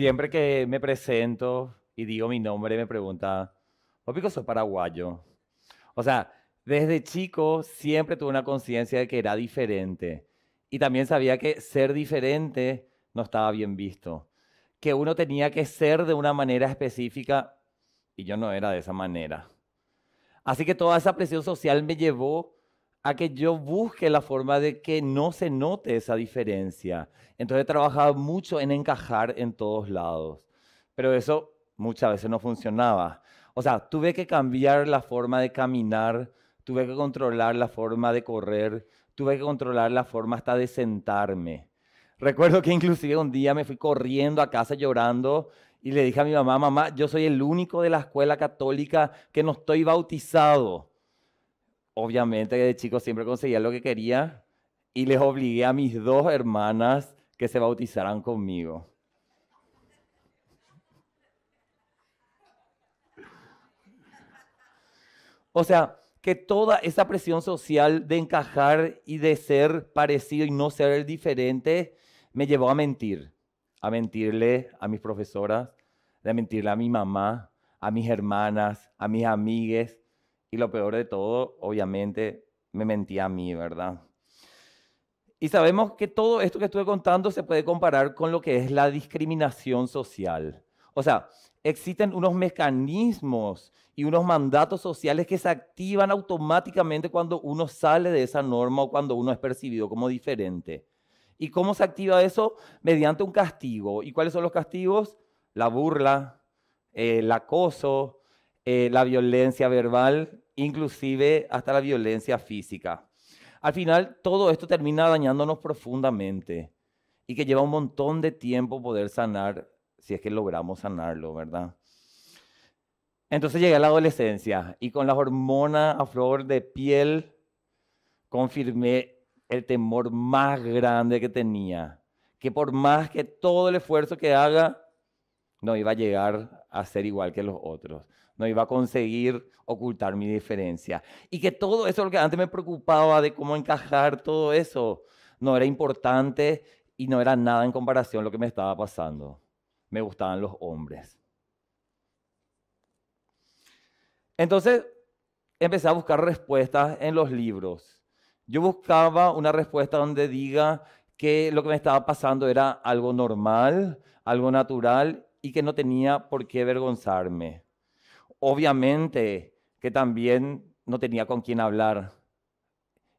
Siempre que me presento y digo mi nombre, me pregunta, Papico, soy paraguayo. O sea, desde chico siempre tuve una conciencia de que era diferente. Y también sabía que ser diferente no estaba bien visto. Que uno tenía que ser de una manera específica y yo no era de esa manera. Así que toda esa presión social me llevó a que yo busque la forma de que no se note esa diferencia. Entonces he trabajado mucho en encajar en todos lados, pero eso muchas veces no funcionaba. O sea, tuve que cambiar la forma de caminar, tuve que controlar la forma de correr, tuve que controlar la forma hasta de sentarme. Recuerdo que inclusive un día me fui corriendo a casa llorando y le dije a mi mamá, mamá, yo soy el único de la escuela católica que no estoy bautizado obviamente de chico siempre conseguía lo que quería y les obligué a mis dos hermanas que se bautizaran conmigo. O sea, que toda esa presión social de encajar y de ser parecido y no ser diferente me llevó a mentir, a mentirle a mis profesoras, a mentirle a mi mamá, a mis hermanas, a mis amigues, y lo peor de todo, obviamente, me mentía a mí, ¿verdad? Y sabemos que todo esto que estuve contando se puede comparar con lo que es la discriminación social. O sea, existen unos mecanismos y unos mandatos sociales que se activan automáticamente cuando uno sale de esa norma o cuando uno es percibido como diferente. ¿Y cómo se activa eso? Mediante un castigo. ¿Y cuáles son los castigos? La burla, el acoso, eh, la violencia verbal, inclusive hasta la violencia física. Al final, todo esto termina dañándonos profundamente y que lleva un montón de tiempo poder sanar, si es que logramos sanarlo, ¿verdad? Entonces llegué a la adolescencia y con las hormonas a flor de piel confirmé el temor más grande que tenía, que por más que todo el esfuerzo que haga, no iba a llegar a ser igual que los otros no iba a conseguir ocultar mi diferencia. Y que todo eso, lo que antes me preocupaba de cómo encajar todo eso, no era importante y no era nada en comparación a lo que me estaba pasando. Me gustaban los hombres. Entonces empecé a buscar respuestas en los libros. Yo buscaba una respuesta donde diga que lo que me estaba pasando era algo normal, algo natural y que no tenía por qué avergonzarme obviamente que también no tenía con quién hablar.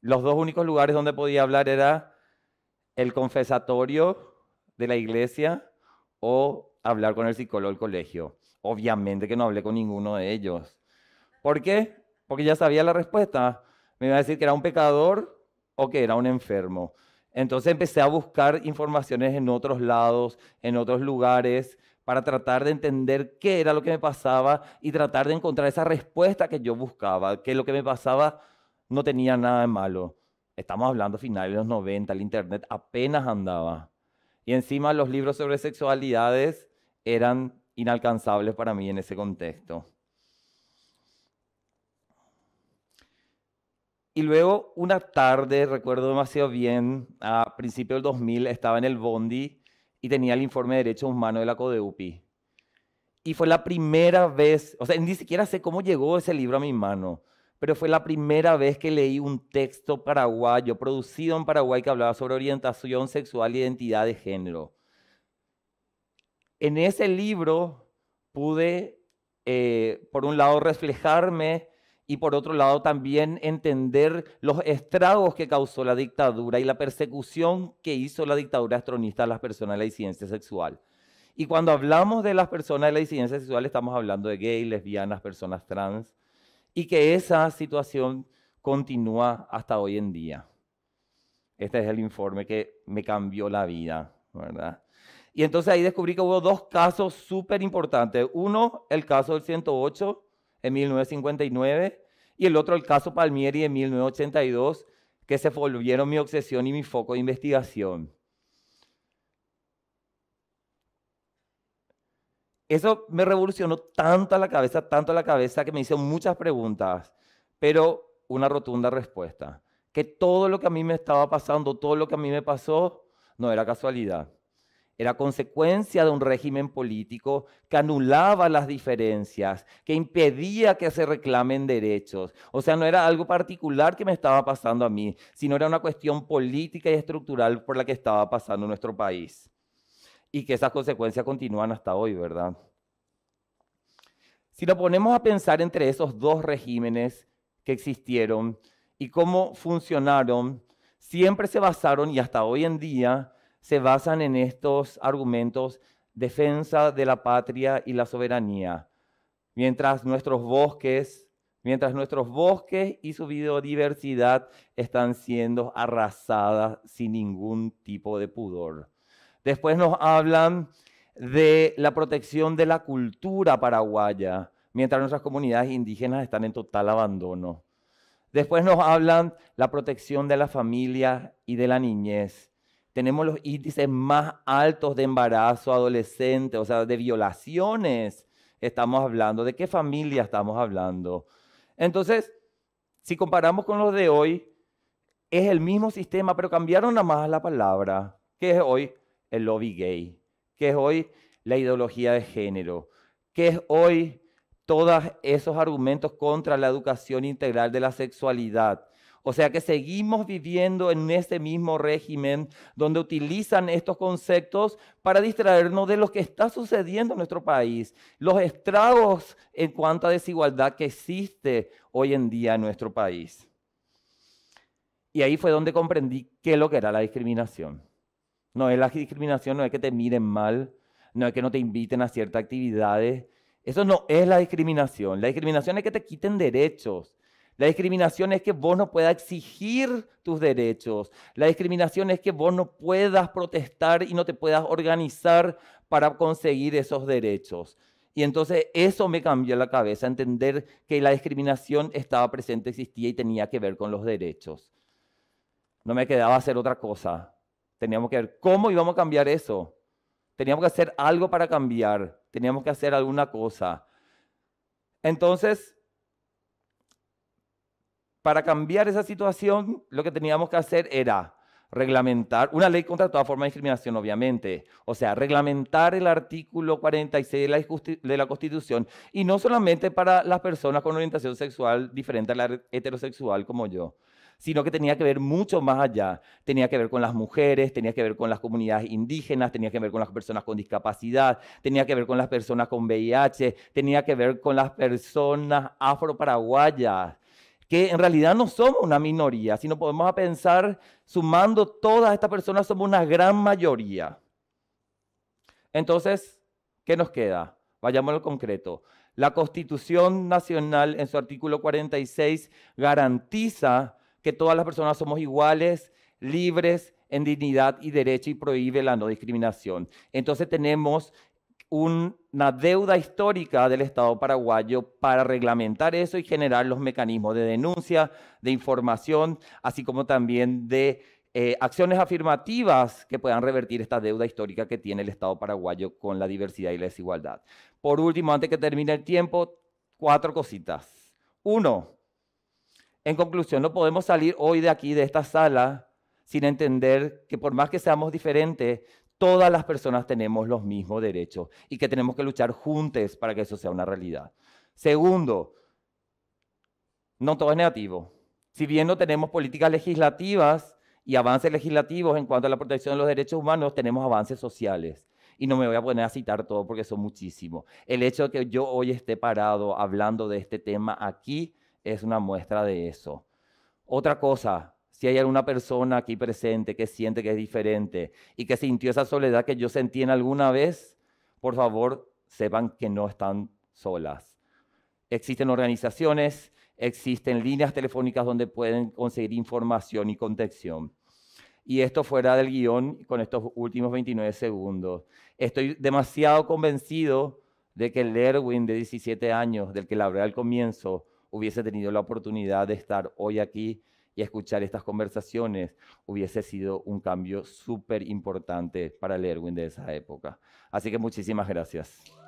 Los dos únicos lugares donde podía hablar era el confesatorio de la iglesia o hablar con el psicólogo del colegio. Obviamente que no hablé con ninguno de ellos. ¿Por qué? Porque ya sabía la respuesta. Me iba a decir que era un pecador o que era un enfermo. Entonces empecé a buscar informaciones en otros lados, en otros lugares, para tratar de entender qué era lo que me pasaba y tratar de encontrar esa respuesta que yo buscaba, que lo que me pasaba no tenía nada de malo. Estamos hablando finales de los 90, el Internet apenas andaba. Y encima los libros sobre sexualidades eran inalcanzables para mí en ese contexto. Y luego una tarde, recuerdo demasiado bien, a principios del 2000 estaba en el Bondi y tenía el informe de derechos humanos de la CODEUPI. Y fue la primera vez, o sea, ni siquiera sé cómo llegó ese libro a mi mano, pero fue la primera vez que leí un texto paraguayo, producido en Paraguay, que hablaba sobre orientación sexual e identidad de género. En ese libro pude, eh, por un lado, reflejarme y por otro lado también entender los estragos que causó la dictadura y la persecución que hizo la dictadura astronista a las personas de la disidencia sexual. Y cuando hablamos de las personas de la disidencia sexual estamos hablando de gays, lesbianas, personas trans, y que esa situación continúa hasta hoy en día. Este es el informe que me cambió la vida, ¿verdad? Y entonces ahí descubrí que hubo dos casos súper importantes. Uno, el caso del 108, 1959 y el otro el caso Palmieri en 1982, que se volvieron mi obsesión y mi foco de investigación. Eso me revolucionó tanto a la cabeza, tanto a la cabeza, que me hizo muchas preguntas, pero una rotunda respuesta. Que todo lo que a mí me estaba pasando, todo lo que a mí me pasó, no era casualidad era consecuencia de un régimen político que anulaba las diferencias, que impedía que se reclamen derechos. O sea, no era algo particular que me estaba pasando a mí, sino era una cuestión política y estructural por la que estaba pasando nuestro país. Y que esas consecuencias continúan hasta hoy, ¿verdad? Si lo ponemos a pensar entre esos dos regímenes que existieron y cómo funcionaron, siempre se basaron y hasta hoy en día se basan en estos argumentos defensa de la patria y la soberanía. Mientras nuestros bosques, mientras nuestros bosques y su biodiversidad están siendo arrasadas sin ningún tipo de pudor. Después nos hablan de la protección de la cultura paraguaya, mientras nuestras comunidades indígenas están en total abandono. Después nos hablan la protección de la familia y de la niñez, tenemos los índices más altos de embarazo adolescente, o sea, de violaciones estamos hablando, de qué familia estamos hablando. Entonces, si comparamos con los de hoy, es el mismo sistema, pero cambiaron nada más la palabra, que es hoy el lobby gay, que es hoy la ideología de género, que es hoy todos esos argumentos contra la educación integral de la sexualidad, o sea que seguimos viviendo en ese mismo régimen donde utilizan estos conceptos para distraernos de lo que está sucediendo en nuestro país, los estragos en cuanto a desigualdad que existe hoy en día en nuestro país. Y ahí fue donde comprendí qué lo que era la discriminación. No es la discriminación, no es que te miren mal, no es que no te inviten a ciertas actividades. Eso no es la discriminación. La discriminación es que te quiten derechos, la discriminación es que vos no puedas exigir tus derechos. La discriminación es que vos no puedas protestar y no te puedas organizar para conseguir esos derechos. Y entonces eso me cambió la cabeza, entender que la discriminación estaba presente, existía y tenía que ver con los derechos. No me quedaba hacer otra cosa. Teníamos que ver cómo íbamos a cambiar eso. Teníamos que hacer algo para cambiar. Teníamos que hacer alguna cosa. Entonces, para cambiar esa situación, lo que teníamos que hacer era reglamentar, una ley contra toda forma de discriminación, obviamente, o sea, reglamentar el artículo 46 de la, de la, Constitución, y no solamente para las personas con orientación sexual diferente a la heterosexual como yo, sino que tenía que ver mucho más allá, tenía que ver con las mujeres, tenía que ver con las comunidades indígenas, tenía que ver con las personas con discapacidad, tenía que ver con las personas con VIH, tenía que ver con las personas afroparaguayas, que en realidad no somos una minoría, sino podemos pensar sumando todas estas personas somos una gran mayoría. Entonces, ¿qué nos queda? Vayamos al concreto. La Constitución Nacional en su artículo 46 garantiza que todas las personas somos iguales, libres en dignidad y derecho y prohíbe la no discriminación. Entonces tenemos una deuda histórica del Estado paraguayo para reglamentar eso y generar los mecanismos de denuncia, de información, así como también de eh, acciones afirmativas que puedan revertir esta deuda histórica que tiene el Estado paraguayo con la diversidad y la desigualdad. Por último, antes que termine el tiempo, cuatro cositas. Uno, en conclusión, no podemos salir hoy de aquí, de esta sala, sin entender que por más que seamos diferentes, todas las personas tenemos los mismos derechos y que tenemos que luchar juntos para que eso sea una realidad. Segundo, no todo es negativo. Si bien no tenemos políticas legislativas y avances legislativos en cuanto a la protección de los derechos humanos, tenemos avances sociales. Y no me voy a poner a citar todo porque son muchísimos. El hecho de que yo hoy esté parado hablando de este tema aquí es una muestra de eso. Otra cosa, si hay alguna persona aquí presente que siente que es diferente y que sintió esa soledad que yo sentí en alguna vez, por favor, sepan que no están solas. Existen organizaciones, existen líneas telefónicas donde pueden conseguir información y contención. Y esto fuera del guión con estos últimos 29 segundos. Estoy demasiado convencido de que el Erwin de 17 años, del que la hablé al comienzo, hubiese tenido la oportunidad de estar hoy aquí y escuchar estas conversaciones hubiese sido un cambio súper importante para el Erwin de esa época. Así que muchísimas gracias.